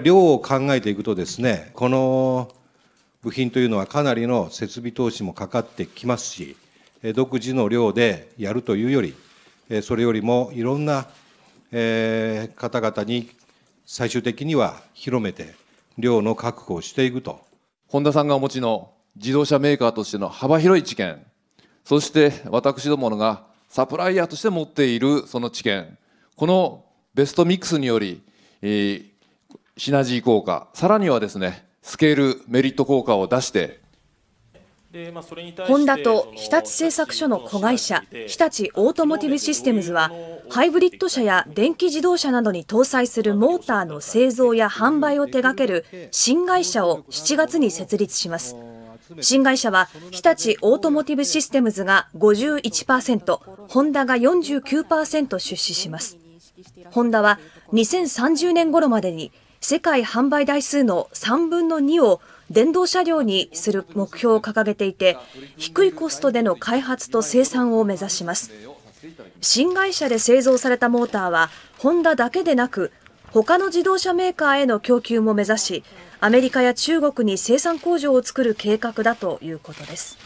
量を考えていくとですね、この部品というのはかなりの設備投資もかかってきますし、独自の量でやるというより、それよりもいろんな方々に最終的には広めて、量の確保をしていくと。本田さんがお持ちの自動車メーカーとしての幅広い知見、そして私どものがサプライヤーとして持っているその知見、このベストミックスにより、えシナジー効果、さらにはですね、スケール、メリット効果を出して、ホンダと日立製作所の子会社、日立オートモティブシステムズは、ハイブリッド車や電気自動車などに搭載するモーターの製造や販売を手掛ける新会社を7月に設立します。新会社は日立オートモティブシステムズが51%、ホンダが49%出資します。ホンダは2030年頃までに世界販売台数の3分の2を電動車両にする目標を掲げていて低いコストでの開発と生産を目指します新会社で製造されたモーターはホンダだけでなく他の自動車メーカーへの供給も目指しアメリカや中国に生産工場を作る計画だということです。